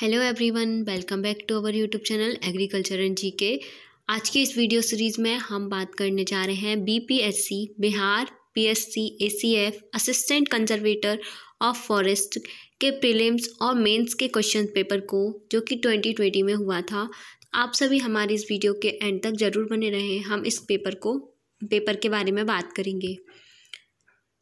Hello everyone welcome back to our YouTube channel agriculture and G K आज की इस video series में हम बात करने जा रहे हैं BPSC Bihar PSC ACF assistant conservator of forest के प्रीलिम्स और मेंस के क्वेश्चन पेपर को जो कि 2020 में हुआ था आप सभी हमारे इस वीडियो के एंड तक ज़रूर बने रहें हम इस पेपर को पेपर के बारे में बात करेंगे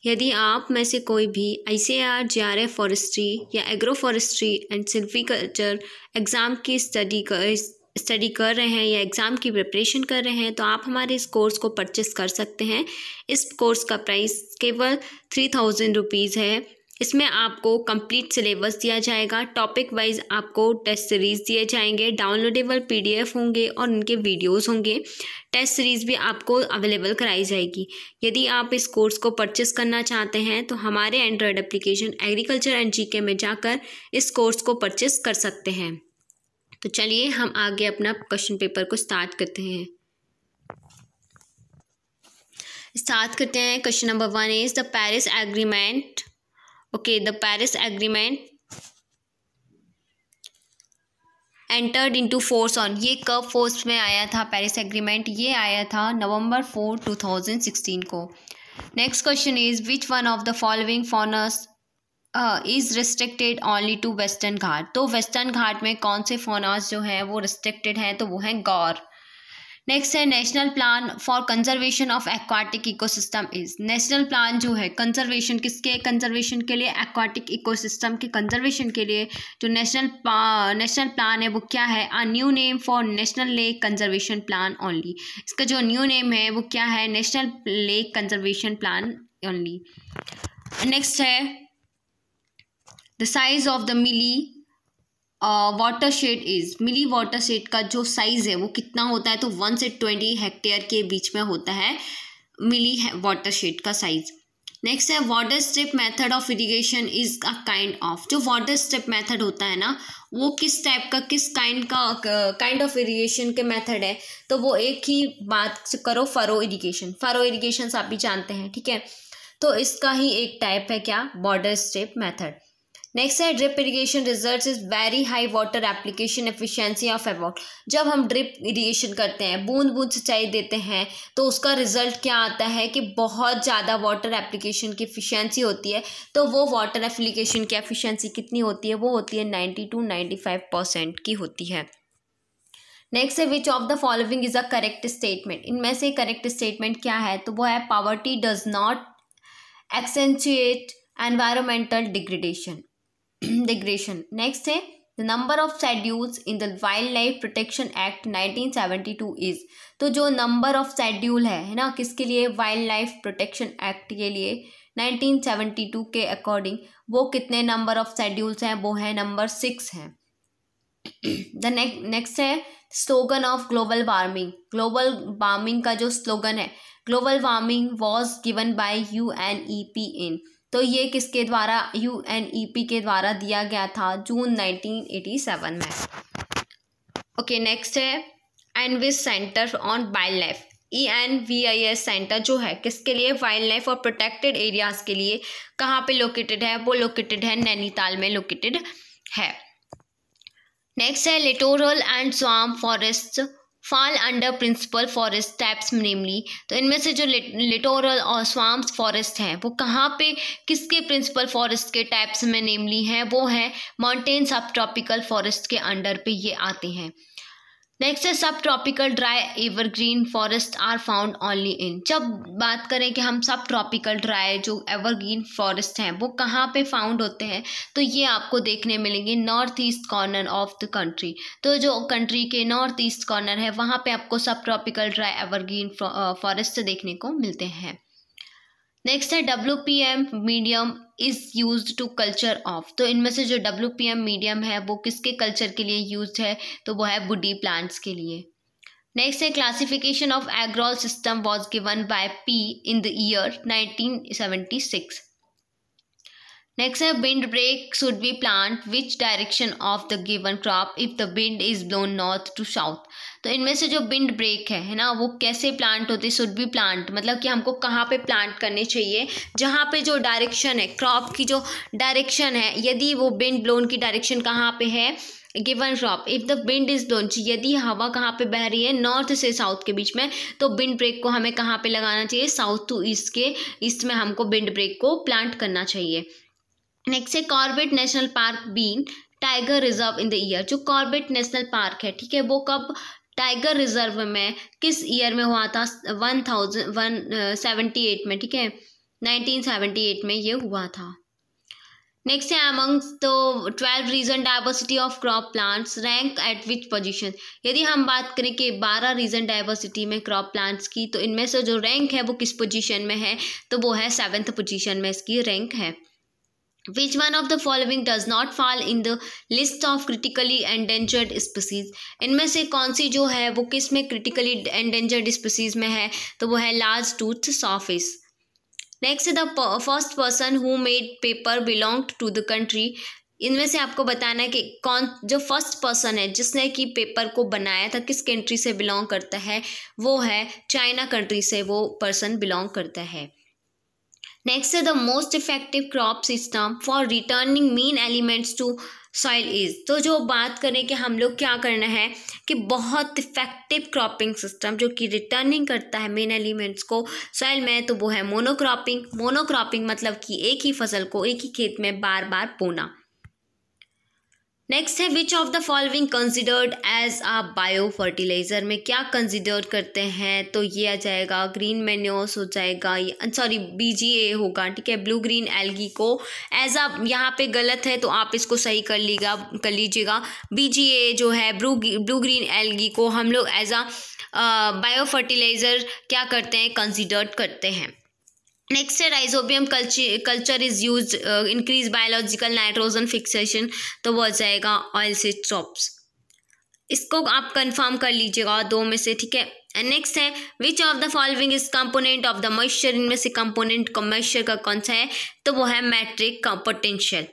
यदि आप में से कोई भी I C R J R F forestry या agro forestry and silviculture exam की स्टडी कर स्टडी कर रहे हैं या एग्ज़ाम की प्रिपरेशन कर रहे हैं तो आप हमारे इस कोर्स को परचेस कर सकते हैं इस कोर्स का प्राइस केवल थ्री थाउजेंड रुपीज़ है इसमें आपको कंप्लीट सिलेबस दिया जाएगा टॉपिक वाइज आपको टेस्ट सीरीज़ दिए जाएंगे डाउनलोडेबल पीडीएफ होंगे और उनके वीडियोस होंगे टेस्ट सीरीज़ भी आपको अवेलेबल कराई जाएगी यदि आप इस कोर्स को परचेस करना चाहते हैं तो हमारे Android application agriculture and GK में जाकर इस कोर्स को परचेस कर सकते हैं तो चलिए हम आगे अपना क्वेश्चन पेपर को स्टार्ट करते हैं स्टार्ट करते हैं question number one is the Paris agreement okay the paris agreement entered into force on ये कब फोर्स में आया था पेरिस एग्रीमेंट ये आया था November four two thousand sixteen को next question is which one of the following faunas is restricted only to Western Ghat तो वेस्टर्न घाट में कौन से फोनर्स जो हैं वो रिस्ट्रिक्टेड हैं तो वो हैं गौर नेक्स्ट है national plan for conservation of aquatic ecosystem is national plan जो है कंजर्वेशन किसके कंजर्वेशन के लिए एक्वाटिक इकोसिस्टम के कंजर्वेशन के लिए जो नेशनल नेशनल प्लान है वो क्या है a new name for national lake conservation plan only इसका जो न्यू नेम है वो क्या है national lake conservation plan only next है the size of the milli watershed is milli watershed का जो साइज़ है वो कितना होता है तो वन से ट्वेंटी हेक्टेयर के बीच में होता है मिली वाटर शेड का साइज़ नेक्स्ट है water strip method of irrigation is a kind of जो वाटर स्टेप मेथड होता है ना वो किस टाइप का किस काइंड का काइंड ऑफ इरिगेशन के मेथड है तो वो एक ही बात करो फरो इरिगेशन फरो इरिगेशन आप भी जानते हैं ठीक है तो इसका ही एक टाइप है क्या बॉर्डर स्टेप मेथड नेक्स्ट है drip irrigation result is very high water application efficiency of about जब हम ड्रिप इरिगेशन करते हैं बूंद बूंद सिंचाई देते हैं तो उसका रिजल्ट क्या आता है कि बहुत ज़्यादा वाटर एप्लीकेशन की एफिशिएंसी होती है तो वो वाटर एप्लीकेशन की एफिशिएंसी कितनी होती है वो होती है ninety two ninety five percent की होती है नेक्स्ट है which of the following is a correct statement इनमें से करेक्ट स्टेटमेंट क्या है तो वो है poverty does not accentuate environmental degradation degradation next है the number of schedules in the wildlife protection act nineteen two is तो जो नंबर ऑफ शेड्यूल है ना किसके लिए वाइल्ड लाइफ प्रोटेक्शन एक्ट के लिए नाइनटीन टू के अकॉर्डिंग वो कितने नंबर ऑफ शेड्यूल्स हैं वो है नंबर सिक्स है द नेक्स्ट है slogan of global warming global warming का जो स्लोगन है global warming was given by U N E P in तो ये किसके द्वारा यू एन ई पी के द्वारा दिया गया था जून 1987 में ओके नेक्स्ट है ENVIS centre on wildlife E N V I S centre जो है किसके लिए वाइल्ड लाइफ और प्रोटेक्टेड एरियाज़ के लिए कहाँ पे लोकेटेड है वो लोकेटेड है नैनीताल में लोकेटेड है नेक्स्ट है littoral and swamp forest fall under principal forest types namely तो इनमें से जो लिटोरल और स्वाम्स फॉरेस्ट हैं वो कहाँ पे किसके प्रिंसिपल फॉरेस्ट के टाइप्स में नेमली हैं वो हैं माउंटेन सब ट्रॉपिकल फॉरेस्ट के अंडर पे ये आते हैं नेक्स्ट है sub tropical dry evergreen forest are found only in जब बात करें कि हम सब ट्रॉपिकल ड्राई जो एवरग्रीन फॉरेस्ट हैं वो कहाँ पे फाउंड होते हैं तो ये आपको देखने मिलेंगे north east corner of the country तो जो कंट्री के नॉर्थ ईस्ट कॉर्नर है वहाँ पे आपको सब ट्रॉपिकल ड्राई एवरग्रीन फॉरेस्ट देखने को मिलते हैं नेक्स्ट है W P M medium is use to culture of तो इनमें से जो डब्ल्यू पी एम मीडियम है वो किसके कल्चर के लिए यूज है तो वो है बुडी प्लांट्स के लिए नेक्स्ट है classification of agro system was given by P in the year six next है windbreak should be plant which direction of the given crop if the wind is blown north to south तो इनमें से जो bind break है है ना वो कैसे प्लांट होते शुड बी प्लांट मतलब कि हमको कहाँ पे प्लांट करने चाहिए जहाँ पे जो डायरेक्शन है क्रॉप की जो डायरेक्शन है यदि वो बिंड ब्लोन की डायरेक्शन कहाँ पे है given crop if the wind is blown यदि हवा कहाँ पे बह रही है नॉर्थ से साउथ के बीच में तो विंड ब्रेक को हमें कहाँ पे लगाना चाहिए साउथ टू ईस्ट के ईस्ट में हमको विंड ब्रेक को प्लांट करना चाहिए नेक्स्ट है Corbett national park been tiger reserve in the year जो कॉर्बेट नेशनल पार्क है ठीक है वो कब टाइगर रिजर्व में किस ईयर में हुआ था one thousand one seventy eight में ठीक है नाइनटीन सेवेंटी एट में ये हुआ था नेक्स्ट है अमंग्स तो twelve region diversity of crop plants rank at which position यदि हम बात करें कि बारह रीजन डाइवर्सिटी में क्रॉप प्लांट्स की तो इनमें से जो रैंक है वो किस पोजीशन में है तो वो है सेवन्थ पोजीशन में इसकी रैंक है which one of the following does not fall in the list of critically endangered species इनमें से कौन सी जो है वो किस में क्रिटिकली एंडेंजर्ड स्पीसीज में है तो वो है large tooth sawfish next the first person who made paper belong to the country इनमें से आपको बताना है कि कौन जो फर्स्ट पर्सन है जिसने कि पेपर को बनाया था किस कंट्री से बिलोंग करता है वो है चाइना कंट्री से वो पर्सन बिलोंग करता है Next, the most effective crop system for returning mean elements to soil is तो जो बात करें कि हम लोग क्या करना है कि बहुत इफ़ेक्टिव क्रॉपिंग सिस्टम जो कि रिटर्निंग करता है मेन एलिमेंट्स को सॉइल में तो वो है मोनोक्रॉपिंग मोनोक्रॉपिंग मतलब कि एक ही फसल को एक ही खेत में बार बार पोना नेक्स्ट है which of the following considered as a bio fertilizer में क्या कंसिडर करते हैं तो ये आ जाएगा ग्रीन मेन्योस हो जाएगा सॉरी बीजीए होगा ठीक है ब्लू ग्रीन एलगी को एज आ यहाँ पे गलत है तो आप इसको सही कर लीगा कर लीजिएगा बीजीए जो है ब्लू ब्लू ग्रीन एलगी को हम लोग एज आ बायो फर्टिलाइज़र क्या करते हैं कंसिडर्ड करते हैं नेक्स्ट है rhizobium culture culture is use increase biological nitrogen fixation तो वो जाएगा ऑयल से चॉप्स इसको आप कंफर्म कर लीजिएगा दो में से ठीक है नेक्स्ट है which of the following is component of the moisture इनमें से कंपोनेंट मॉइस्चर का कौन सा है तो वो है matric potential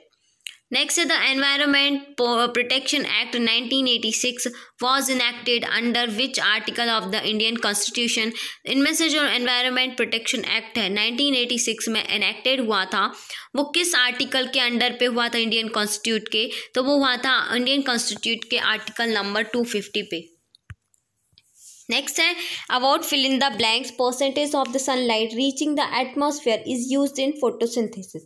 Next, the environment protection act 1986 was enacted under which article of the Indian constitution इनमें से जो एनवायरमेंट प्रोटेक्शन एक्ट है 1986 में इनेक्टेड हुआ था वो किस आर्टिकल के अंडर पे हुआ था इंडियन कॉन्स्टिट्यूट के तो वो हुआ था इंडियन कॉन्स्टिट्यूट के आर्टिकल नंबर 250 पे नेक्स्ट है about fill in the blanks percentage of the sunlight reaching the atmosphere is use in photosynthesis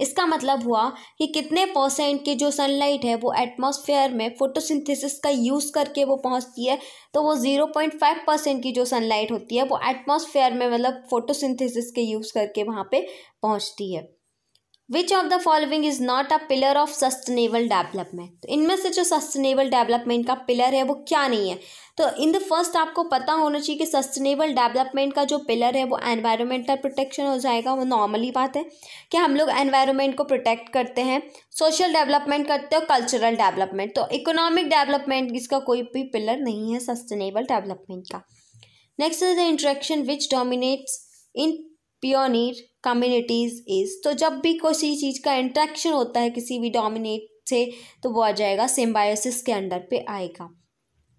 इसका मतलब हुआ कि कितने परसेंट की जो सनलाइट है वो एटमॉस्फेयर में फोटोसिंथेसिस का यूज़ करके वो पहुंचती है तो वो ज़ीरो पॉइंट फाइव परसेंट की जो सनलाइट होती है वो एटमॉस्फेयर में मतलब फोटोसिंथेसिस के यूज़ करके वहाँ पे पहुँचती है which of the following is not a pillar of sustainable development तो इनमें से जो सस्टेनेबल डेवलपमेंट का पिलर है वो क्या नहीं है तो इन द फर्स्ट आपको पता होना चाहिए कि सस्टेनेबल डेवलपमेंट का जो पिलर है वो एनवायरमेंटल प्रोटेक्शन हो जाएगा वो नॉर्मली बात है कि हम लोग एनवायरमेंट को प्रोटेक्ट करते हैं सोशल डेवलपमेंट करते हैं कल्चरल डेवलपमेंट तो इकोनॉमिक डेवलपमेंट इसका कोई भी पिलर नहीं है सस्टेनेबल डेवलपमेंट का next is the interaction which dominates in pioneer communities is तो जब भी किसी चीज़ का इंट्रैक्शन होता है किसी भी डोमिनेट से तो वो आ जाएगा सिम्बायोसिस के अंडर पे आएगा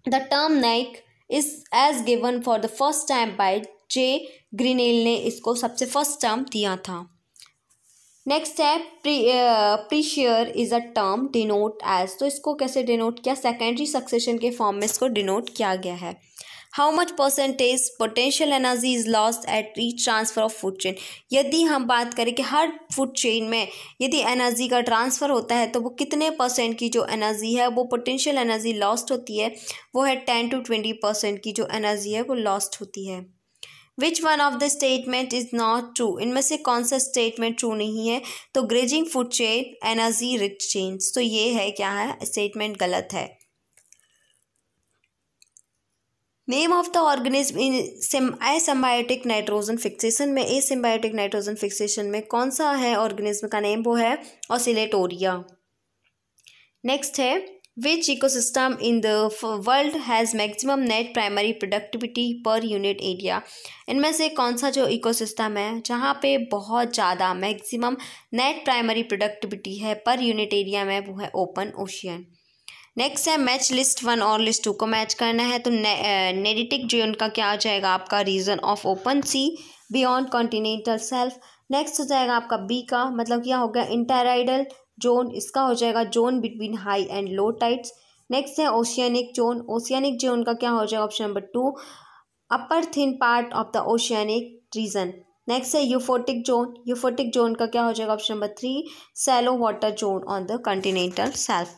the term niche is as given for the first time by J Grinnell ने इसको सबसे फर्स्ट टर्म दिया था नेक्स्ट है prisere is a term denote as तो इसको कैसे डिनोट किया सेकेंडरी सक्सेशन के फॉर्म में इसको डिनोट किया गया है how much percentage potential energy is lost at reach transfer of food chain यदि हम बात करें कि हर फूड चेन में यदि एनर्जी का ट्रांसफ़र होता है तो वो कितने परसेंट की जो एनर्जी है वो पोटेंशियल एनर्जी लॉस्ट होती है वो है टेन टू ट्वेंटी परसेंट की जो एनर्जी है वो लॉस्ट होती है which one of the statement is not true इनमें से कौन सा स्टेटमेंट ट्रू नहीं है तो grazing food chain energy rich chain तो ये है क्या है स्टेटमेंट गलत है name of the organism in symbiotic nitrogen fixation में सिम्बायोटिक नाइट्रोजन फिक्सेशन में कौन सा है ऑर्गेनिज्म का नेम वो है ऑसिलेटोरिया नेक्स्ट है which ecosystem in the world has maximum net primary productivity per unit area इनमें से कौन सा जो इकोसिस्टम है जहाँ पे बहुत ज़्यादा मैक्सिमम नेट प्राइमरी प्रोडक्टिविटी है पर यूनिट एरिया में वो है ओपन ओशियन नेक्स्ट है मैच लिस्ट वन और लिस्ट टू को मैच करना है तो नेडिटिक जो उनका क्या आ जाएगा आपका region of open sea beyond continental shelf next हो जाएगा आपका बी का मतलब क्या हो गया इंटेराइडल जोन इसका हो जाएगा zone between high and low tides next है ओशियनिक जोन ओशियनिक जोन का क्या हो जाएगा option number two upper thin part of the oceanic region next है यूफोटिक जोन यूफोटिक जोन का क्या हो जाएगा option number three shallow water zone on the continental shelf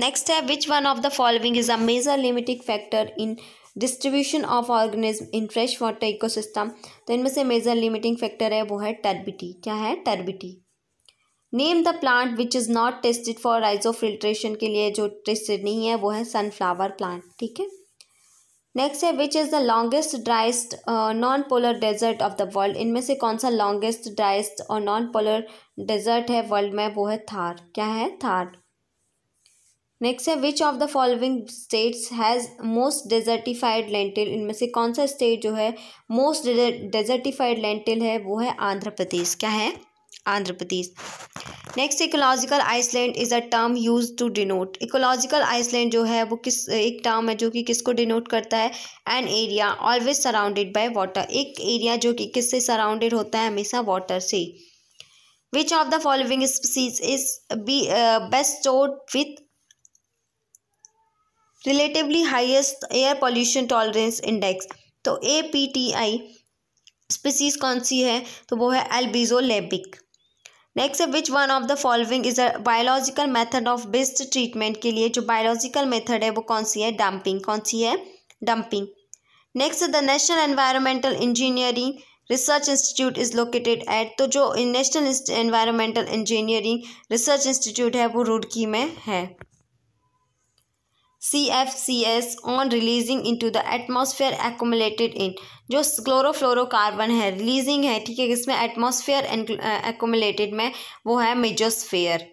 next है which one of the following is a major limiting factor in distribution of organism in fresh water ecosystem तो इनमें से major limiting factor है वो है turbidity क्या है turbidity name the plant which is not tested for rhizofiltration के लिए जो टेस्टेड नहीं है वो है सनफ्लावर प्लांट ठीक है नेक्स्ट है which is the longest driest non polar desert of the world इनमें से कौन सा लॉन्गेस्ट ड्राइस्ट और नॉन पोलर डेजर्ट है वर्ल्ड में वो है थार क्या है थार नेक्स्ट है which of the following states has most desertified lentil इनमें से कौन सा स्टेट जो है मोस्ट डेजर्टिफाइड लेंटिल है वो है आंध्र प्रदेश क्या है Andhra Pradesh next ecological island is a term use to denote ecological island जो है वो किस एक टर्म है जो कि किसको डिनोट करता है an area always surrounded by water एक एरिया जो कि किससे सराउंडेड होता है हमेशा वाटर से which of the following species is be best stored with relatively highest air pollution tolerance index तो A P T I species कौन सी है तो वो है लेबिक next which one of the following is a biological method of best treatment के लिए जो बायोलॉजिकल मेथड है वो कौन सी है डंपिंग कौन सी है dumping next the national environmental engineering research institute is located at तो जो national environmental engineering research institute है वो रुड़की में है CFCs on releasing into the atmosphere accumulated in जो क्लोरोफ्लोरोकार्बन है रिलीजिंग है ठीक है इसमें एटमोसफेयर एक्यूमुलेटेड में वो है मेजोस्फेयर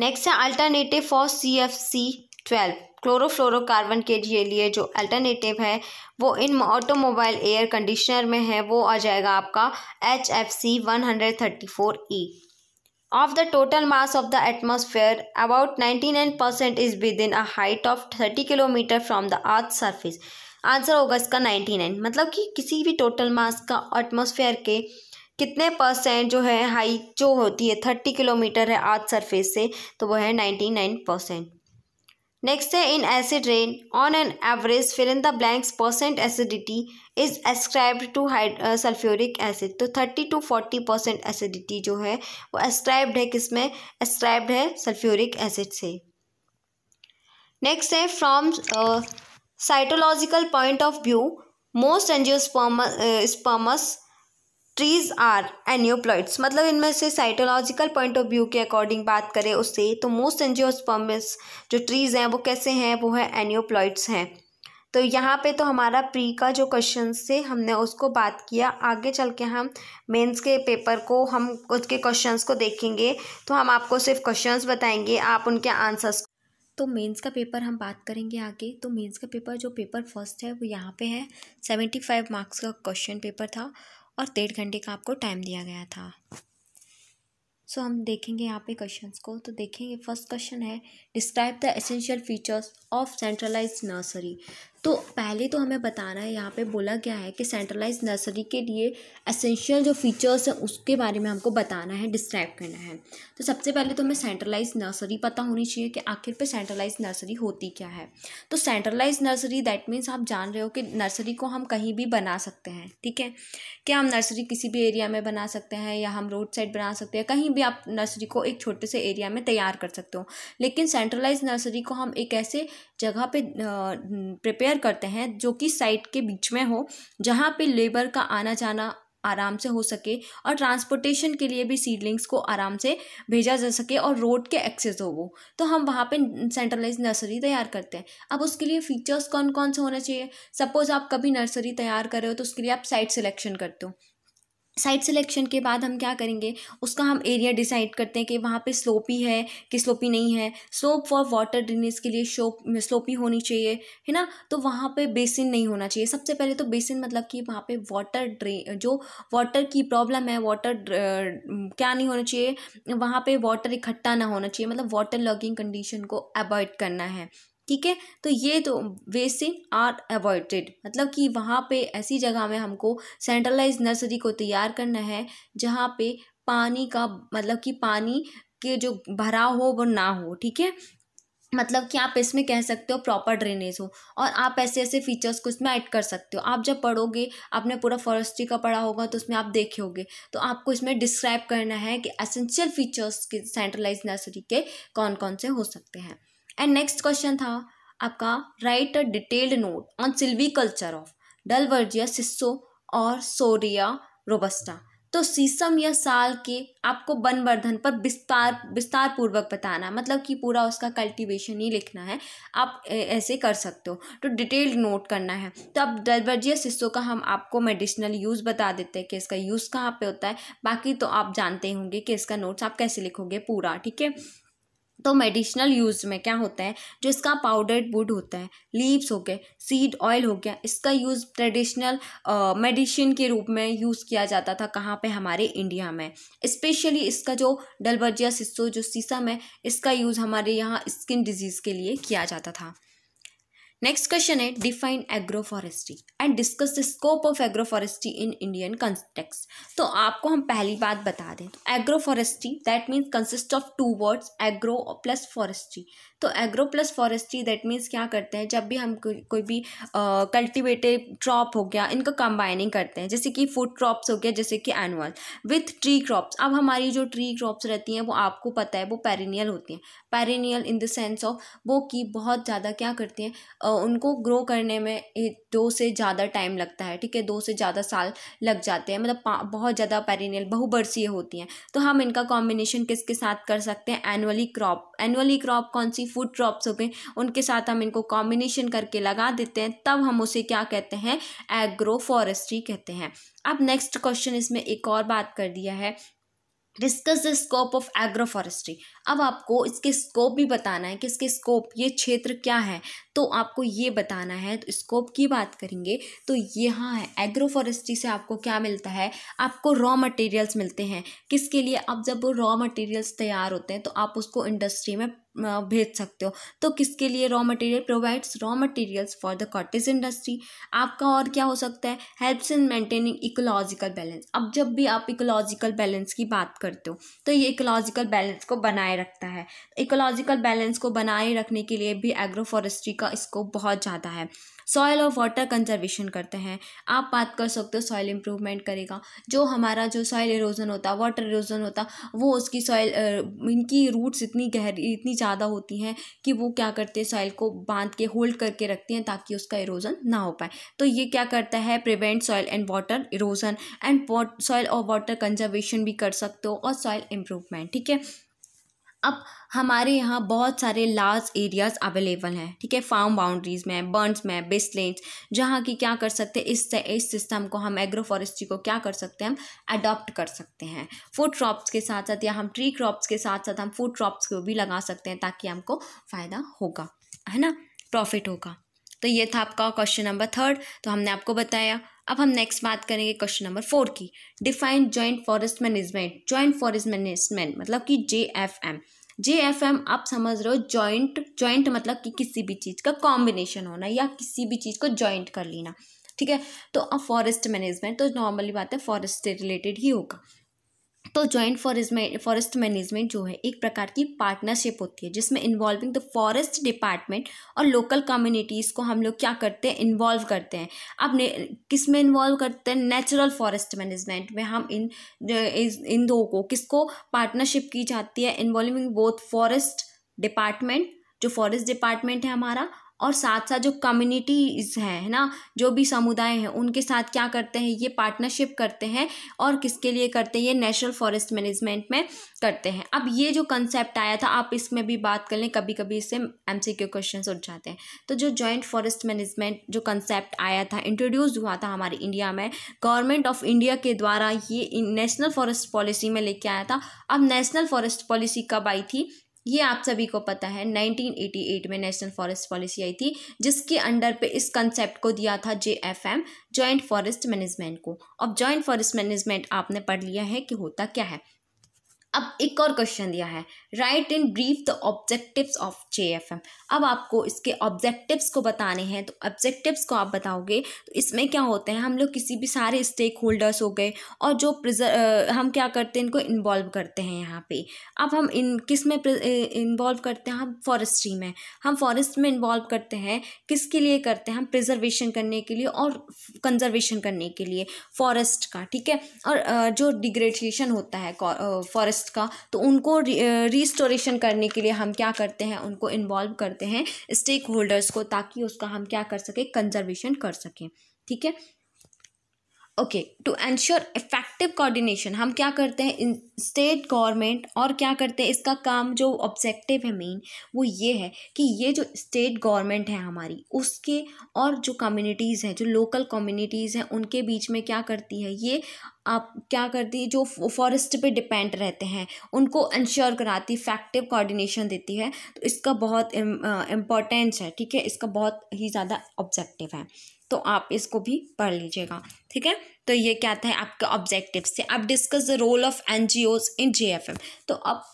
नेक्स्ट है alternative for C F C twelve chlorofluorocarbon के लिए जो अल्टरनेटिव है वो इन ऑटोमोबाइल एयर कंडीशनर में है वो आ जाएगा आपका H F C one hundred thirty four E of the total mass of the atmosphere about ninety nine percent is within a height of thirty kilometre from the earth surface answer होगा इसका ninety nine मतलब कि किसी भी total mass का atmosphere के कितने percent जो है हाइट जो होती है थर्टी किलोमीटर है आर्थ सर्फेस से तो वह है ninety nine percent next in acid rain on an average fill in the blanks percent acidity is ascribed to hide sulphuric acid तो thirty two forty percent acidity जो है वो एस्क्राइब्ड है किसमें एस्क्राइब्ड है सल्फ्यूरिक एसिड से next है from cytological point of view most angiosperms trees are aneuploids मतलब इनमें से साइटोलॉजिकल पॉइंट ऑफ व्यू के अकॉर्डिंग बात करें उससे तो मोस्ट एनजियोस्पर्मिस जो ट्रीज़ हैं वो कैसे हैं वो है एनियोप्लॉइड्स हैं तो यहाँ पे तो हमारा प्री का जो क्वेश्चन से हमने उसको बात किया आगे चल के हम मेंस के पेपर को हम उसके क्वेश्चंस को देखेंगे तो हम आपको सिर्फ क्वेश्चंस बताएंगे आप उनके आंसर्स तो मेंस का पेपर हम बात करेंगे आगे तो मेंस का पेपर जो पेपर फर्स्ट है वो यहाँ पे है सेवेंटी फाइव मार्क्स का क्वेश्चन पेपर था और डेढ़ घंटे का आपको टाइम दिया गया था सो so, हम देखेंगे यहाँ पे क्वेश्चन को तो देखेंगे फर्स्ट क्वेश्चन है describe the essential features of centralise nursery तो पहले तो हमें बताना है यहाँ पे बोला गया है कि सेंट्रलाइज नर्सरी के लिए एसेंशियल जो फीचर्स हैं उसके बारे में हमको बताना है डिस्क्राइब करना है तो सबसे पहले तो हमें सेंट्रलाइज नर्सरी पता होनी चाहिए कि आखिर पे सेंट्रलाइज नर्सरी होती क्या है तो सेंट्रलाइज नर्सरी दैट मीन्स आप जान रहे हो कि नर्सरी को हम कहीं भी बना सकते हैं ठीक है क्या हम नर्सरी किसी भी एरिया में बना सकते हैं या हम रोड साइड बना सकते हैं कहीं भी आप नर्सरी को एक छोटे से एरिया में तैयार कर सकते हो लेकिन सेंट्रलाइज नर्सरी को हम एक ऐसे जगह पे प्रिपेयर करते हैं जो कि साइट के बीच में हो जहाँ पे लेबर का आना जाना आराम से हो सके और ट्रांसपोर्टेशन के लिए भी सीडलिंग्स को आराम से भेजा जा सके और रोड के एक्सेस हो वो तो हम वहाँ पे सेंट्रलाइज नर्सरी तैयार करते हैं अब उसके लिए फीचर्स कौन कौन से होने चाहिए सपोज़ आप कभी नर्सरी तैयार कर रहे हो तो उसके लिए आप साइट सिलेक्शन करते हो साइट सिलेक्शन के बाद हम क्या करेंगे उसका हम एरिया डिसाइड करते हैं कि वहाँ पे स्लोपी है कि स्लोपी नहीं है स्लोप फॉर वाटर ड्रेनेज के लिए शोप स्लोपी होनी चाहिए है ना तो वहाँ पे बेसिन नहीं होना चाहिए सबसे पहले तो बेसिन मतलब कि वहाँ पे वाटर ड्रे जो वाटर की प्रॉब्लम है वाटर क्या नहीं होना चाहिए वहाँ पर वाटर इकट्ठा ना होना चाहिए मतलब वाटर लॉगिंग कंडीशन को अवॉइड करना है ठीक है तो ये तो वेस्टिंग आर अवॉइडेड मतलब कि वहाँ पे ऐसी जगह में हमको सेंट्रलाइज नर्सरी को तैयार करना है जहाँ पे पानी का मतलब कि पानी के जो भरा हो वो ना हो ठीक है मतलब कि आप इसमें कह सकते हो प्रॉपर ड्रेनेज हो और आप ऐसे ऐसे फीचर्स को इसमें ऐड कर सकते हो आप जब पढ़ोगे आपने पूरा फॉरेस्ट्री का पढ़ा होगा तो उसमें आप देखोगे तो आपको इसमें डिस्क्राइब करना है कि एसेंशियल फीचर्स के सेंट्रलाइज नर्सरी के कौन कौन से हो सकते हैं एंड नेक्स्ट क्वेश्चन था आपका write a detailed note on silviculture of Dalbergia sissoo और सोरिया रोबस्टा तो सीसम या साल के आपको बनवर्धन पर विस्तार विस्तार पूर्वक बताना मतलब कि पूरा उसका कल्टीवेशन ही लिखना है आप ऐसे कर सकते हो तो डिटेल्ड नोट करना है तो अब डलवर्जिया सिस्सो का हम आपको मेडिसिनल यूज़ बता देते हैं कि इसका यूज़ कहाँ पे होता है बाकी तो आप जानते होंगे कि इसका नोट्स आप कैसे लिखोगे पूरा ठीक है तो मेडिसिनल यूज़ में क्या होता है जो इसका पाउडर्ड वुड होता है लीव्स हो गए सीड ऑयल हो गया इसका यूज़ ट्रेडिशनल मेडिसिन के रूप में यूज़ किया जाता था कहाँ पे हमारे इंडिया में स्पेशली इसका जो डलबर्जिया सिस्सो जो सीसम है इसका यूज़ हमारे यहाँ स्किन डिजीज़ के लिए किया जाता था नेक्स्ट क्वेश्चन है define forestry and discuss the scope of agro forestry in Indian context तो आपको हम पहली बात बता दें तो agro forestry that means consist of two words agro plus forestry तो agro plus forestry that means क्या करते हैं जब भी हम को, कोई भी कल्टिवेटेड uh, क्रॉप हो गया इनका कंबाइनिंग करते हैं जैसे कि फूड क्रॉप्स हो गया जैसे कि एनुअल विथ ट्री क्रॉप्स अब हमारी जो ट्री क्रॉप्स रहती हैं वो आपको पता है वो पेरिनियल होती हैं perennial in the sense of वो की बहुत ज़्यादा क्या करती हैं uh, उनको ग्रो करने में दो से ज़्यादा टाइम लगता है ठीक है दो से ज़्यादा साल लग जाते हैं मतलब बहुत ज़्यादा पेरिनियल बहुबरसीय होती हैं तो हम इनका कॉम्बिनेशन किसके साथ कर सकते हैं एनुअली क्रॉप एनुअली क्रॉप कौन सी फूड क्रॉप्स हो गए उनके साथ हम इनको कॉम्बिनेशन करके लगा देते हैं तब हम उसे क्या कहते हैं एग्रो फॉरेस्ट्री कहते हैं अब नेक्स्ट क्वेश्चन इसमें एक और बात कर दिया है discuss the scope of agroforestry अब आपको इसके स्कोप भी बताना है कि इसके स्कोप ये क्षेत्र क्या है तो आपको ये बताना है तो स्कोप की बात करेंगे तो यहाँ है एग्रोफॉरेस्ट्री से आपको क्या मिलता है आपको रॉ मटेरियल्स मिलते हैं किसके लिए आप जब रॉ मटेरियल्स तैयार होते हैं तो आप उसको इंडस्ट्री में भेज सकते हो तो किसके लिए raw material provides raw materials for the cottage industry आपका और क्या हो सकता है helps in maintaining ecological balance अब जब भी आप इकोलॉजिकल बैलेंस की बात करते हो तो ये इकोलॉजिकल बैलेंस को बनाए रखता है इकोलॉजिकल बैलेंस को बनाए रखने के लिए भी एग्रोफॉरेस्ट्री का स्कोप बहुत ज़्यादा है सॉयल और वाटर कंजर्वेशन करते हैं आप बात कर सकते हो सॉयल इम्प्रूवमेंट करेगा जो हमारा जो सॉयल इरोजन होता है वाटर इरोजन होता वो उसकी सॉयल इनकी रूट्स इतनी गहरी इतनी ज़्यादा होती हैं कि वो क्या करते हैं सॉयल को बांध के होल्ड करके रखती हैं ताकि उसका इरोजन ना हो पाए तो ये क्या करता है prevent soil and water erosion and soil और वाटर कंजर्वेशन भी कर सकते हो और सॉयल इम्प्रूवमेंट ठीक है अब हमारे यहाँ बहुत सारे लार्ज एरियाज़ अवेलेबल हैं ठीक है फार्म बाउंड्रीज़ में बर्न्स में बेसलेंस जहाँ की क्या कर सकते हैं इस इस सिस्टम को हम एग्रो फॉरेस्ट्री को क्या कर सकते हैं हम अडॉप्ट कर सकते हैं फूड क्रॉप्स के साथ साथ या हम ट्री क्रॉप्स के साथ साथ हम फूड क्रॉप्स को भी लगा सकते हैं ताकि हमको फ़ायदा होगा है ना प्रॉफिट होगा तो ये था आपका क्वेश्चन नंबर थर्ड तो हमने आपको बताया अब हम नेक्स्ट बात करेंगे क्वेश्चन नंबर फोर की define joint forest management joint forest management मतलब कि J F M J F M आप समझ रहे हो ज्वाइंट ज्वाइंट मतलब कि किसी भी चीज़ का कॉम्बिनेशन होना या किसी भी चीज़ को ज्वाइंट कर लेना ठीक है तो अब फॉरेस्ट मैनेजमेंट तो नॉर्मली बात है फॉरेस्ट से रिलेटेड ही होगा तो जॉइंट फॉरेस्ट में फॉरेस्ट मैनेजमेंट जो है एक प्रकार की पार्टनरशिप होती है जिसमें इन्वॉल्विंग द फॉरेस्ट डिपार्टमेंट और लोकल कम्युनिटीज़ को हम लोग क्या करते हैं इन्वॉल्व करते हैं अब ने किस में इन्वॉल्व करते हैं नेचुरल फॉरेस्ट मैनेजमेंट में हम इन इन दो को किसको पार्टनरशिप की जाती है इन्वॉल्विंग बोथ फॉरेस्ट डिपार्टमेंट जो फॉरेस्ट डिपार्टमेंट है हमारा और साथ साथ जो कम्युनिटीज़ हैं है ना जो भी समुदाय हैं उनके साथ क्या करते हैं ये पार्टनरशिप करते हैं और किसके लिए करते हैं ये नेशनल फॉरेस्ट मैनेजमेंट में करते हैं अब ये जो कंसेप्ट आया था आप इसमें भी बात कर लें कभी कभी इससे एम सी क्यू क्वेश्चन उठ जाते हैं तो जो जॉइंट फॉरेस्ट मैनेजमेंट जो कंसेप्ट आया था इंट्रोड्यूस हुआ था हमारे इंडिया में गवर्नमेंट ऑफ इंडिया के द्वारा ये नेशनल फॉरेस्ट पॉलिसी में लेके आया था अब नेशनल फॉरेस्ट पॉलिसी कब आई थी ये आप सभी को पता है 1988 में नेशनल फॉरेस्ट पॉलिसी आई थी जिसके अंडर पे इस कंसेप्ट को दिया था J F M joint forest management को अब ज्वाइंट फॉरेस्ट मैनेजमेंट आपने पढ़ लिया है कि होता क्या है अब एक और क्वेश्चन दिया है write in brief the objectives of J F M अब आपको इसके ऑब्जेक्टिव्स को बताने हैं तो ऑब्जेक्टिव्स को आप बताओगे तो इसमें क्या होते हैं हम लोग किसी भी सारे स्टेक होल्डर्स हो गए और जो प्रिजर हम क्या करते हैं इनको इन्वॉल्व करते हैं यहाँ पे अब हम इन किस में इन्वॉल्व करते हैं हम फॉरेस्ट्री में हम फॉरेस्ट में इन्वॉल्व करते हैं किसके लिए करते हैं हम प्रिजर्वेशन करने के लिए और कंजर्वेशन करने के लिए फॉरेस्ट का ठीक है और जो डिग्रेडेशन होता है फॉरेस्ट प्रोडक्ट्स का तो उनको रिस्टोरेशन करने के लिए हम क्या करते हैं उनको इन्वॉल्व करते हैं स्टेक होल्डर्स को ताकि उसका हम क्या कर सकें कंजर्वेशन कर सकें ठीक है okay to ensure effective coordination हम क्या करते हैं स्टेट गवर्नमेंट और क्या करते हैं इसका काम जो ऑब्जेक्टिव है मेन वो ये है कि ये जो स्टेट गवर्नमेंट है हमारी उसके और जो कम्युनिटीज़ हैं जो लोकल कम्युनिटीज़ हैं उनके बीच में क्या करती है ये आप क्या करती है जो फॉरेस्ट पे डिपेंड रहते हैं उनको इंश्योर कराती इफेक्टिव कोऑर्डिनेशन देती है तो इसका बहुत इम्पोर्टेंस है ठीक है इसका बहुत ही ज़्यादा ऑब्जेक्टिव है तो आप इसको भी पढ़ लीजिएगा ठीक है तो ये क्या था है आपके ऑब्जेक्टिव से आप discuss the role of N G Os in J F M तो अब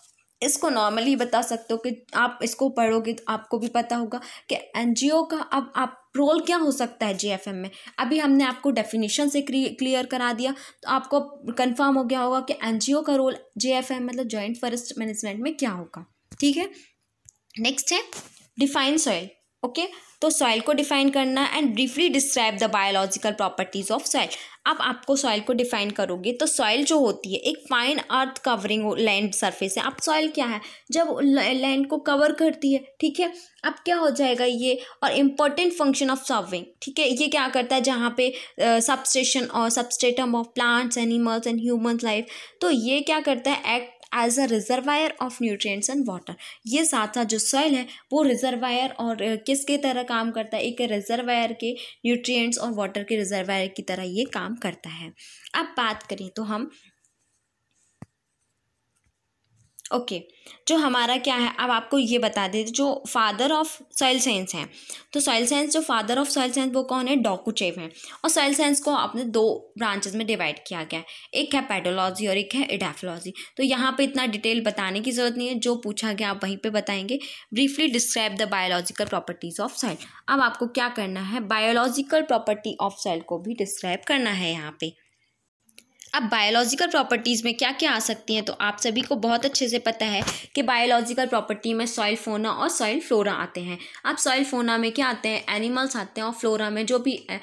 इसको नॉर्मली बता सकते हो कि आप इसको पढ़ोगे तो आपको भी पता होगा कि एन जी ओ का अब आप रोल क्या हो सकता है जे में अभी हमने आपको डेफिनेशन से क्लियर करा दिया तो आपको कंफर्म हो गया होगा कि एन का रोल जे मतलब जॉइंट फॉरेस्ट मैनेजमेंट में क्या होगा ठीक है नेक्स्ट है डिफाइन सॉइल ओके तो सॉइल को डिफाइन करना and briefly describe the biological properties of soil अब आपको सॉइल को डिफाइन करोगे तो सॉइल जो होती है एक fine earth covering land surface है अब सॉइल क्या है जब लैंड को कवर करती है ठीक है अब क्या हो जाएगा ये और इम्पोर्टेंट फंक्शन ऑफ सॉविंग ठीक है ये क्या करता है जहाँ पे सबस्टेशन और substratum of plants animals and human life तो ये क्या करता है act as a reservoir of nutrients and water ये साथ साथ जो सॉइल है वो रिजर्वायर और किसके तरह काम करता है एक रिजर्वायर के न्यूट्रिएंट्स और वाटर के रिजर्वायर की तरह ये काम करता है अब बात करें तो हम ओके okay. जो हमारा क्या है अब आपको ये बता दें जो फादर ऑफ सॉइल साइंस हैं तो सॉइल साइंस जो फादर ऑफ सॉइल साइंस वो कौन है डॉकूचेव हैं और सॉइल साइंस को आपने दो ब्रांचेस में डिवाइड किया गया है एक है पेडोलॉजी और एक है एडेफोलॉजी तो यहाँ पे इतना डिटेल बताने की ज़रूरत नहीं है जो पूछा गया आप वहीं पर बताएंगे briefly describe the biological properties of soil अब आपको क्या करना है बायोलॉजिकल प्रॉपर्टी ऑफ सॉइल को भी डिस्क्राइब करना है यहाँ पर अब बायोलॉजिकल प्रॉपर्टीज़ में क्या क्या आ सकती हैं तो आप सभी को बहुत अच्छे से पता है कि बायोलॉजिकल प्रॉपर्टी में सॉइल फोना और सॉइल फ्लोरा आते हैं अब सॉइल फोना में क्या आते हैं एनिमल्स आते हैं और फ्लोरा में जो भी आ,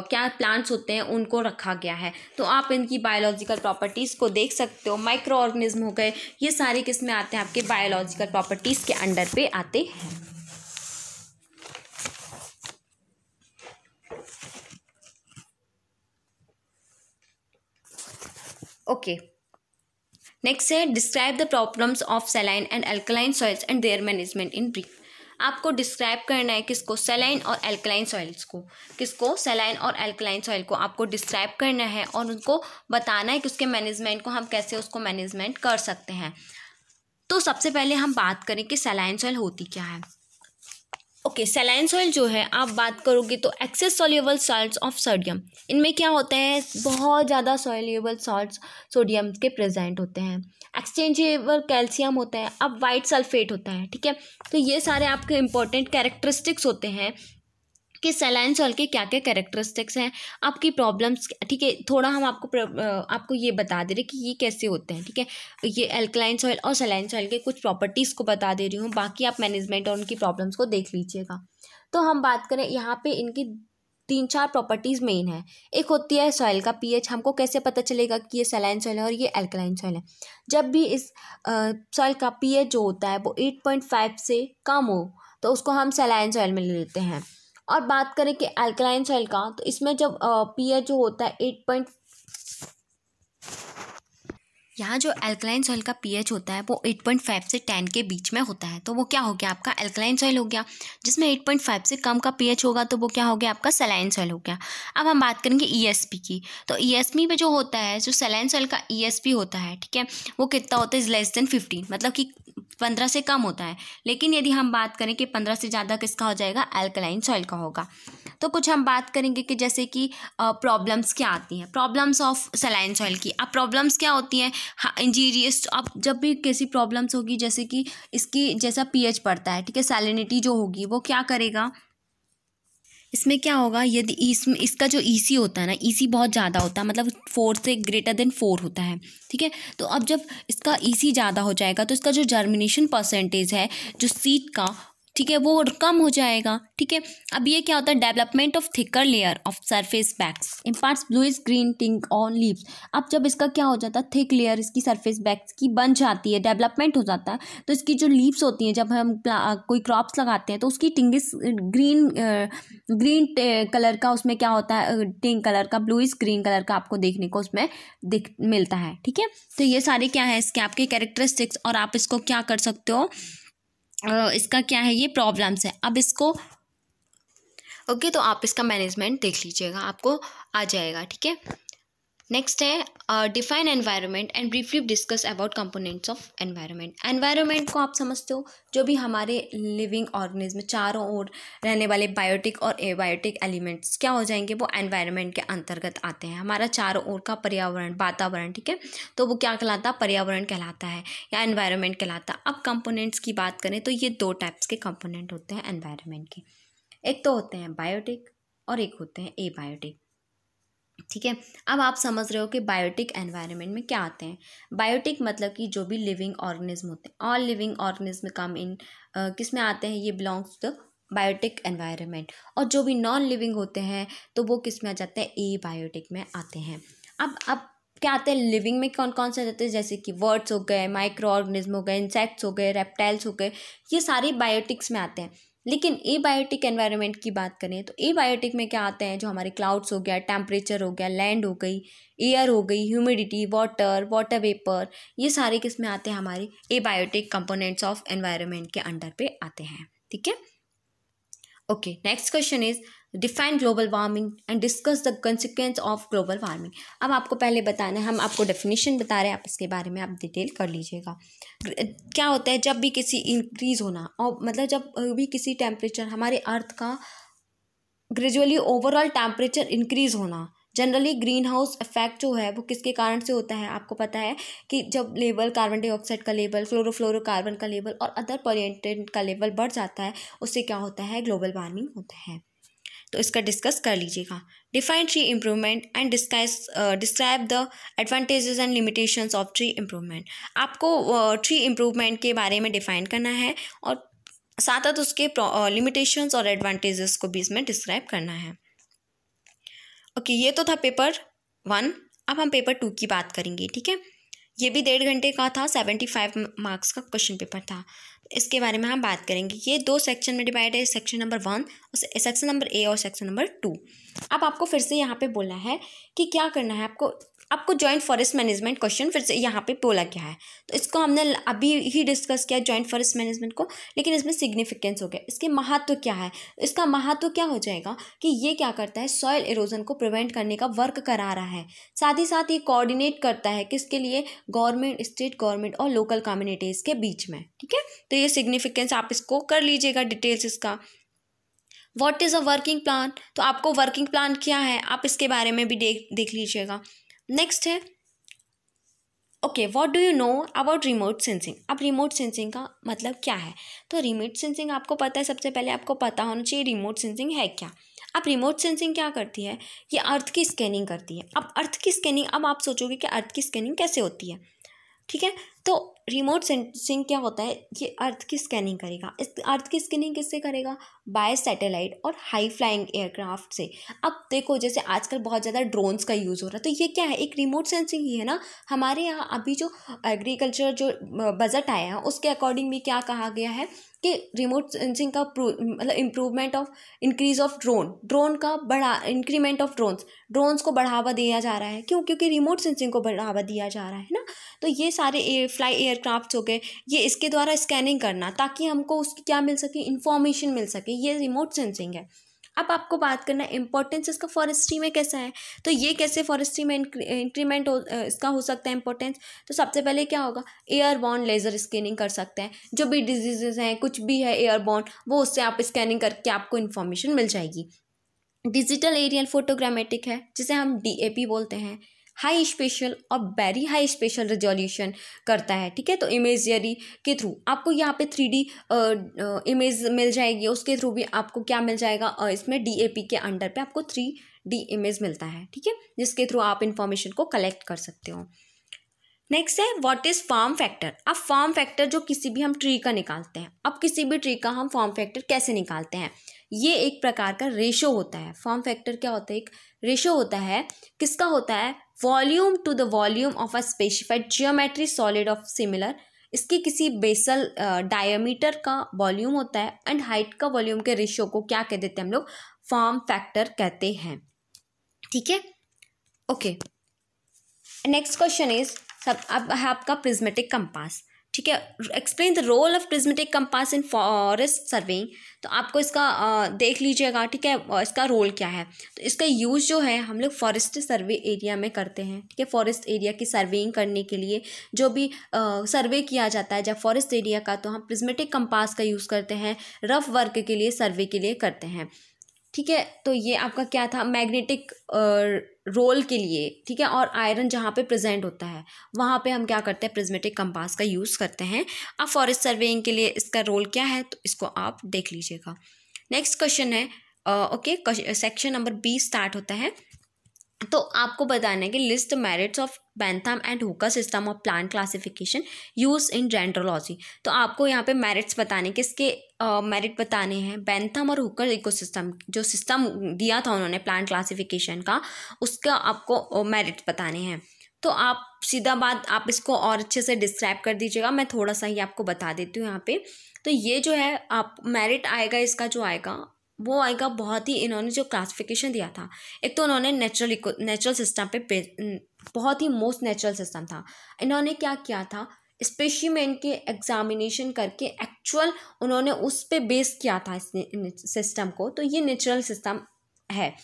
क्या प्लांट्स होते हैं उनको रखा गया है तो आप इनकी बायोलॉजिकल प्रॉपर्टीज़ को देख सकते हो माइक्रो ऑर्गेनिज्म हो गए ये सारे किस्में आते हैं आपके बायोलॉजिकल प्रॉपर्टीज़ के अंडर पे आते हैं ओके नेक्स्ट है describe the problems of saline and alkaline soils and their management in brief आपको डिस्क्राइब करना है किसको सेलाइन और एल्कलाइन सॉइल्स को किसको सेलाइन और एल्कलाइन सॉइल को आपको डिस्क्राइब करना है और उनको बताना है कि उसके मैनेजमेंट को हम कैसे उसको मैनेजमेंट कर सकते हैं तो सबसे पहले हम बात करें कि सेलाइन सॉइल होती क्या है ओके सेलाइन सॉइल जो है आप बात करोगे तो excess soluble salt of sodium इनमें क्या होता है बहुत ज़्यादा सोल्यूबल सॉल्ट सोडियम के प्रेजेंट होते हैं एक्सचेंजेबल कैल्शियम होता है अब वाइट सल्फेट होता है ठीक है तो ये सारे आपके इंपॉर्टेंट कैरेक्टरिस्टिक्स होते हैं कि सेलाइन सॉल के क्या क्या करेक्टरिस्टिक्स हैं आपकी प्रॉब्लम्स ठीक है थोड़ा हम आपको आपको ये बता दे रहे कि ये कैसे होते हैं ठीक है ये एल्कलाइन सॉइल और सेलाइन सॉइल के कुछ प्रॉपर्टीज़ को बता दे रही हूँ बाकी आप मैनेजमेंट और उनकी प्रॉब्लम्स को देख लीजिएगा तो हम बात करें यहाँ पर इनकी तीन चार प्रॉपर्टीज़ मेन है एक होती है सॉइल का पीएच हमको कैसे पता चलेगा कि ये सेलाइन सॉइल है और ये एल्कलाइन सॉइल है जब भी इस सॉइल का पीएच जो होता है वो एट पॉइंट फाइव से कम हो तो उसको हम सेलाइन सॉइल में ले लेते हैं और बात करें कि एल्कलाइन सॉइल का तो इसमें जब पीएच जो होता है एट पॉइंट यहाँ जो एल्कलाइन सॉइल का पीएच होता है वो 8.5 से 10 के बीच में होता है तो वो क्या हो गया आपका एल्कलाइन सॉइल हो गया जिसमें 8.5 से कम का पीएच होगा तो वो क्या हो गया आपका सेलाइन सॉइल हो गया अब हम बात करेंगे ईएसपी e की तो ईएसपी e में जो होता है जो सेलाइन सॉइल का ईएसपी e होता है ठीक है वो कितना होता है इज लेस देन फिफ्टीन मतलब कि पंद्रह से कम होता है लेकिन यदि हम बात करें कि पंद्रह से ज़्यादा किसका हो जाएगा एल्कलाइन सॉइल का होगा तो कुछ हम बात करेंगे कि जैसे कि प्रॉब्लम्स क्या आती हैं प्रॉब्लम्स ऑफ सलाइन सॉइल की अब प्रॉब्लम्स क्या होती हैं इंजीरियस हाँ, तो अब जब भी कैसी प्रॉब्लम्स होगी जैसे कि इसकी जैसा पीएच पड़ता है ठीक है सैलिनिटी जो होगी वो क्या करेगा इसमें क्या होगा यदि इस इसका जो ई e होता है ना ई e बहुत ज़्यादा होता है मतलब फोर से ग्रेटर देन फोर होता है ठीक है तो अब जब इसका ई e ज़्यादा हो जाएगा तो इसका जो जर्मिनेशन परसेंटेज है जो सीट का ठीक है वो कम हो जाएगा ठीक है अब ये क्या होता है development of thicker layer of surface wax imparts is green tint on leaves अब जब इसका क्या हो जाता है थिक लेयर इसकी सरफेस बैक्स की बन जाती है डेवलपमेंट हो जाता है तो इसकी जो लीव्स होती हैं जब हम कोई क्रॉप्स लगाते हैं तो उसकी टिंग ग्रीन ग्रीन कलर का उसमें क्या होता है टिंक कलर का इज ग्रीन कलर का आपको देखने को उसमें दिख मिलता है ठीक है तो ये सारे क्या है इसके आपके कैरेक्टरिस्टिक्स और आप इसको क्या कर सकते हो इसका क्या है ये प्रॉब्लम्स है अब इसको ओके तो आप इसका मैनेजमेंट देख लीजिएगा आपको आ जाएगा ठीक है नेक्स्ट है define environment and briefly discuss about components of environment environment को आप समझते हो जो भी हमारे लिविंग ऑर्गेनिज्म चारों ओर रहने वाले बायोटिक और एबायोटिक एलिमेंट्स क्या हो जाएंगे वो एनवायरनमेंट के अंतर्गत आते हैं हमारा चारों ओर का पर्यावरण वातावरण ठीक है तो वो क्या कहलाता है पर्यावरण कहलाता है या एनवायरनमेंट कहलाता है अब कंपोनेंट्स की बात करें तो ये दो टाइप्स के कंपोनेंट होते हैं एनवायरनमेंट के एक तो होते हैं बायोटिक और एक होते हैं एबायोटिक ठीक है अब आप समझ रहे हो कि बायोटिक एनवायरनमेंट में क्या आते हैं बायोटिक मतलब कि जो भी लिविंग ऑर्गेनिज्म होते हैं all living organism come in किस में आते हैं ये belongs to the biotic environment और जो भी नॉन लिविंग होते हैं तो वो किस में आ जाते हैं ए बायोटिक में आते हैं अब अब क्या आते हैं लिविंग में कौन कौन से आ जाते हैं जैसे कि वर्ड्स हो गए माइक्रो ऑर्गेनिज्म हो गए इंसेक्ट्स हो गए रेप्टाइल्स हो गए ये सारे बायोटिक्स में आते हैं लेकिन ए बायोटिक एनवायरमेंट की बात करें तो ए बायोटिक में क्या आते हैं जो हमारे क्लाउड्स हो गया टेम्परेचर हो गया लैंड हो गई एयर हो गई ह्यूमिडिटी वाटर वाटर वेपर ये सारे किस में आते हैं हमारे abiotic components of environment के अंडर पे आते हैं ठीक है okay next question is define global warming and discuss the consequence of global warming अब आपको पहले बताना है हम आपको डेफिनेशन बता रहे हैं आप इसके बारे में आप डिटेल कर लीजिएगा क्या होता है जब भी किसी इंक्रीज़ होना और मतलब जब भी किसी टेम्परेचर हमारे अर्थ का ग्रेजुअली ओवरऑल टेम्परेचर इंक्रीज़ होना जनरली ग्रीन हाउस इफेक्ट जो है वो किसके कारण से होता है आपको पता है कि जब लेवल कार्बन डाइऑक्साइड का लेवल फ्लोरोफ्लोरोकार्बन का लेवल और अदर पॉल्यूटेंट का लेवल बढ़ जाता है उससे क्या होता है ग्लोबल वार्मिंग होता है तो इसका डिस्कस कर लीजिएगा define tree improvement and discuss describe the advantages and limitations of tree improvement आपको ट्री uh, इम्प्रूवमेंट के बारे में डिफाइन करना है और साथ साथ उसके लिमिटेशंस uh, और एडवांटेजेस को भी इसमें डिस्क्राइब करना है ओके okay, ये तो था पेपर वन अब हम पेपर टू की बात करेंगे ठीक है ये भी डेढ़ घंटे का था सेवेंटी फाइव मार्क्स का क्वेश्चन पेपर था इसके बारे में हम बात करेंगे ये दो सेक्शन में डिवाइड है सेक्शन नंबर वन और सेक्शन नंबर ए और सेक्शन नंबर टू अब आपको फिर से यहाँ पे बोलना है कि क्या करना है आपको आपको जॉइंट फॉरेस्ट मैनेजमेंट क्वेश्चन फिर से यहाँ पे बोला गया है तो इसको हमने अभी ही डिस्कस किया जॉइंट फॉरेस्ट मैनेजमेंट को लेकिन इसमें सिग्निफिकेंस हो गया इसके महत्व तो क्या है इसका महत्व तो क्या हो जाएगा कि ये क्या करता है सॉयल इरोजन को प्रिवेंट करने का वर्क करा रहा है साथ ही साथ ये कोऑर्डिनेट करता है किसके लिए गवर्नमेंट स्टेट गवर्नमेंट और लोकल कम्युनिटीज़ के बीच में ठीक है तो ये सिग्निफिकेंस आप इसको कर लीजिएगा डिटेल्स इसका what is a working plan तो आपको वर्किंग प्लान क्या है आप इसके बारे में भी देख देख लीजिएगा नेक्स्ट है okay what do you know about remote sensing अब रिमोट सेंसिंग का मतलब क्या है तो रिमोट सेंसिंग आपको पता है सबसे पहले आपको पता होना चाहिए रिमोट सेंसिंग है क्या अब रिमोट सेंसिंग क्या करती है ये अर्थ की स्कैनिंग करती है अब अर्थ की स्कैनिंग अब आप सोचोगे कि अर्थ की स्कैनिंग कैसे होती है ठीक है तो रिमोट सेंसिंग क्या होता है ये अर्थ की स्कैनिंग करेगा इस अर्थ की स्कैनिंग किससे करेगा बाय सैटेलाइट और हाई फ्लाइंग एयरक्राफ्ट से अब देखो जैसे आजकल बहुत ज़्यादा ड्रोन्स का यूज़ हो रहा है तो ये क्या है एक रिमोट सेंसिंग ही है ना हमारे यहाँ अभी जो एग्रीकल्चर जो बजट आया है उसके अकॉर्डिंग भी क्या कहा गया है कि रिमोट सेंसिंग का मतलब improvement of increase of drone drone का बढ़ा इंक्रीमेंट ऑफ ड्रोन्स ड्रोन्स को बढ़ावा दिया जा रहा है क्यों क्योंकि रिमोट सेंसिंग को बढ़ावा दिया जा रहा है ना तो ये सारे एयर फ्लाई एयरक्राफ्ट हो गए ये इसके द्वारा स्कैनिंग करना ताकि हमको उसकी क्या मिल सके इन्फॉर्मेशन मिल सके ये रिमोट सेंसिंग है अब आपको बात करना इंपॉर्टेंस इसका फॉरेस्ट्री में कैसा है तो ये कैसे फॉरेस्ट्री में इंक्रीमेंट हो इसका हो सकता है इम्पोर्टेंस तो सबसे पहले क्या होगा एयर लेज़र स्कैनिंग कर सकते हैं जो भी डिजीजेज हैं कुछ भी है एयर वो उससे आप स्कैनिंग करके आपको इन्फॉर्मेशन मिल जाएगी डिजिटल एरियल फोटोग्रामेटिक है जिसे हम डी बोलते हैं हाई स्पेशल और वेरी हाई स्पेशल रेजोल्यूशन करता है ठीक है तो इमेजरी के थ्रू आपको यहाँ पे थ्री डी इमेज मिल जाएगी उसके थ्रू भी आपको क्या मिल जाएगा इसमें डी के अंडर पे आपको थ्री डी इमेज मिलता है ठीक है जिसके थ्रू आप इन्फॉर्मेशन को कलेक्ट कर सकते हो नेक्स्ट है व्हाट इज़ फॉर्म फैक्टर अब फॉर्म फैक्टर जो किसी भी हम ट्री का निकालते हैं अब किसी भी ट्री का हम फॉर्म फैक्टर कैसे निकालते हैं ये एक प्रकार का रेशो होता है फॉर्म फैक्टर क्या होता है एक रेशो होता है किसका होता है volume to the volume of a specified geometry solid of similar इसकी किसी बेसल डायमीटर का वॉल्यूम होता है एंड हाइट का वॉल्यूम के रेशो को क्या कह देते हैं हम लोग फॉर्म फैक्टर कहते हैं ठीक है ओके नेक्स्ट क्वेश्चन इज सब अब है आपका प्रिज्मेटिक कंपास ठीक है explain the role of prismatic compass in forest surveying तो आपको इसका देख लीजिएगा ठीक है इसका रोल क्या है तो इसका यूज़ जो है हम लोग फॉरेस्ट सर्वे एरिया में करते हैं ठीक है फॉरेस्ट एरिया की सर्वेइंग करने के लिए जो भी सर्वे किया जाता है जब फॉरेस्ट एरिया का तो हम प्रिज्मेटिक कंपास का यूज़ करते हैं रफ वर्क के लिए सर्वे के लिए करते हैं ठीक है तो ये आपका क्या था मैग्नेटिक रोल के लिए ठीक है और आयरन जहाँ पे प्रेजेंट होता है वहाँ पे हम क्या करते हैं प्रिज्मेटिक कंपास का यूज़ करते हैं अब फॉरेस्ट सर्वेइंग के लिए इसका रोल क्या है तो इसको आप देख लीजिएगा नेक्स्ट क्वेश्चन है okay section number B start होता है तो आपको बताना है कि list merits of Bentham and Hooker system of plant classification use in dendrology तो आपको यहाँ पे मेरिट्स बताने किसके मेरिट uh, बताने हैं बैंथम और हुकर इकोसिस्टम जो सिस्टम दिया था उन्होंने प्लांट क्लासिफिकेशन का उसका आपको मेरिट uh, बताने हैं तो आप सीधा बात आप इसको और अच्छे से डिस्क्राइब कर दीजिएगा मैं थोड़ा सा ही आपको बता देती हूँ यहाँ पे तो ये जो है आप मेरिट आएगा इसका जो आएगा वो आएगा बहुत ही इन्होंने जो क्लासिफिकेशन दिया था एक तो उन्होंने नेचुरल इको नेचुरल सिस्टम पे बहुत ही मोस्ट नेचुरल सिस्टम था इन्होंने क्या किया था स्पेशी में इनके एग्जामिनेशन करके एक्चुअल उन्होंने उस पर बेस किया था इस सिस्टम को तो ये नेचुरल सिस्टम है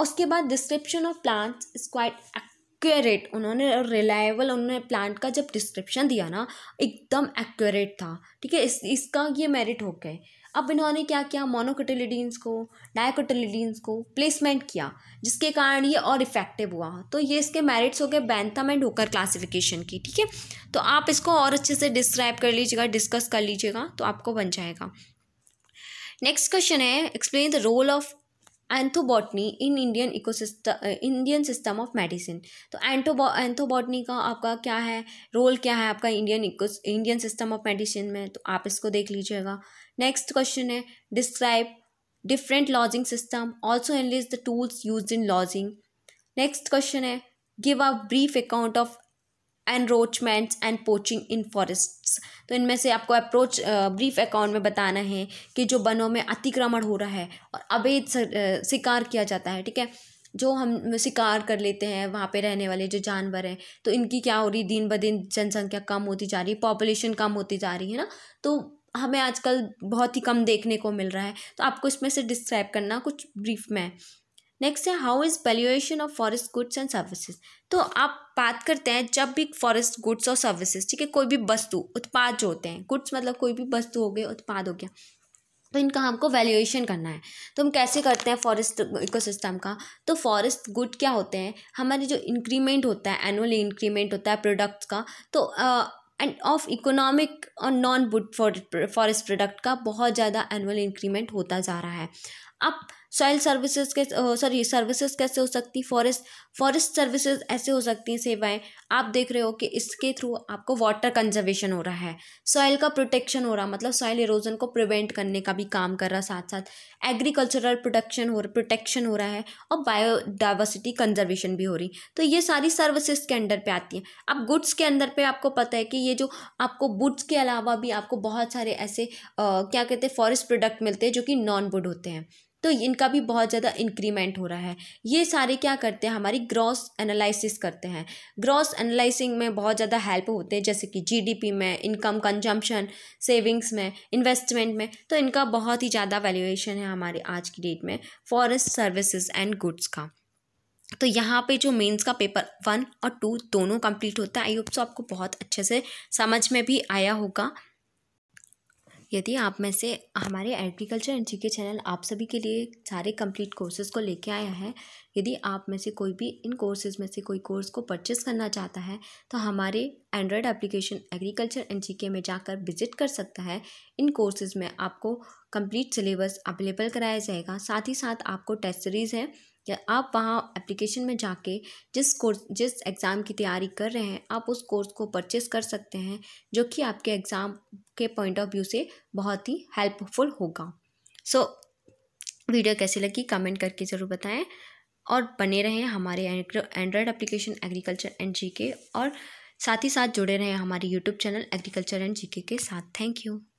उसके बाद description of plants is quite accurate उन्होंने रिलायबल उन्होंने प्लांट का जब डिस्क्रिप्शन दिया ना एकदम एक्यूरेट था ठीक है इस इसका ये मेरिट हो गए अब इन्होंने क्या किया मोनोकोटिलिडीन्स को डायकोटिलिडीन्स को प्लेसमेंट किया जिसके कारण ये और इफेक्टिव हुआ तो ये इसके मेरिट्स हो गए बैंथम एंड होकर क्लासिफिकेशन की ठीक है तो आप इसको और अच्छे से डिस्क्राइब कर लीजिएगा डिस्कस कर लीजिएगा तो आपको बन जाएगा नेक्स्ट क्वेश्चन है explain the role of ethnobotany in Indian ecosystem Indian system of medicine तो एंथोबॉ एंथोबॉटनी का आपका क्या है रोल क्या है आपका Indian eco Indian system of medicine में तो आप इसको देख लीजिएगा नेक्स्ट क्वेश्चन है describe different logging system also enlist the tools use in logging next question है give a brief account of encroachments and poaching in forests तो इनमें से आपको अप्रोच ब्रीफ अकाउंट में बताना है कि जो वनों में अतिक्रमण हो रहा है और अवैध शिकार किया जाता है ठीक है जो हम शिकार कर लेते हैं वहाँ पे रहने वाले जो जानवर हैं तो इनकी क्या हो रही दिन ब दिन जनसंख्या कम होती जा रही है पॉपुलेशन कम होती जा रही है ना तो हमें आजकल बहुत ही कम देखने को मिल रहा है तो आपको इसमें से डिस्क्राइब करना कुछ ब्रीफ में नेक्स्ट है how is valuation of forest goods and services तो आप बात करते हैं जब भी फॉरेस्ट गुड्स और सर्विसेज ठीक है कोई भी वस्तु उत्पाद जो होते हैं गुड्स मतलब कोई भी वस्तु हो गया उत्पाद हो गया तो इनका हमको वैल्यूएशन करना है तो हम कैसे करते हैं फॉरेस्ट इकोसिस्टम का तो फॉरेस्ट गुड क्या होते हैं हमारे जो इंक्रीमेंट होता है एनुअली इंक्रीमेंट होता है प्रोडक्ट्स का तो आ, एंड ऑफ इकोनॉमिक और नॉन वुड फॉरेस्ट प्रोडक्ट का बहुत ज़्यादा एनुअल इंक्रीमेंट होता जा रहा है अब सॉइल सर्विसेज कैसे सॉरी सर्विसेज कैसे हो सकती फॉरेस्ट फॉरेस्ट सर्विसेज ऐसे हो सकती हैं सेवाएं आप देख रहे हो कि इसके थ्रू आपको वाटर कंजर्वेशन हो रहा है सॉइल का प्रोटेक्शन हो रहा मतलब सॉइल इरोजन को प्रिवेंट करने का भी काम कर रहा साथ साथ एग्रीकल्चरल प्रोडक्शन हो प्रोटेक्शन हो रहा है और बायोडाइवर्सिटी कंजर्वेशन भी हो रही तो ये सारी सर्विसेज के अंडर पे आती हैं अब गुड्स के अंदर पे आपको पता है कि ये जो आपको बुड्स के अलावा भी आपको बहुत सारे ऐसे आ, क्या कहते हैं फॉरेस्ट प्रोडक्ट मिलते हैं जो कि नॉन वुड होते हैं तो इनका भी बहुत ज़्यादा इंक्रीमेंट हो रहा है ये सारे क्या करते हैं हमारी ग्रॉस एनालिसिस करते हैं ग्रॉस एनालिसिंग में बहुत ज़्यादा हेल्प होते हैं जैसे कि जीडीपी में इनकम कंजम्पशन सेविंग्स में इन्वेस्टमेंट में तो इनका बहुत ही ज़्यादा वैल्यूएशन है हमारे आज की डेट में फॉरेस्ट सर्विसेज एंड गुड्स का तो यहाँ पे जो मेंस का पेपर वन और टू दोनों कंप्लीट होता है आई होप सो आपको बहुत अच्छे से समझ में भी आया होगा यदि आप में से हमारे एग्रीकल्चर एंड जी के चैनल आप सभी के लिए सारे कंप्लीट कोर्सेज़ को लेके आया है यदि आप में से कोई भी इन कोर्सेज़ में से कोई कोर्स को परचेस करना चाहता है तो हमारे Android application agriculture and G के में जाकर विजिट कर सकता है इन कोर्सेज़ में आपको कंप्लीट सिलेबस अवेलेबल कराया जाएगा साथ ही साथ आपको टेस्ट सीरीज़ है या आप वहाँ एप्लीकेशन में जाके जिस कोर्स जिस एग्ज़ाम की तैयारी कर रहे हैं आप उस कोर्स को परचेस कर सकते हैं जो कि आपके एग्ज़ाम के पॉइंट ऑफ व्यू से बहुत ही हेल्पफुल होगा सो so, वीडियो कैसी लगी कमेंट करके ज़रूर बताएं और बने रहें हमारे Android application agriculture and G और साथ ही साथ जुड़े रहें हमारे YouTube channel agriculture and G के साथ थैंक यू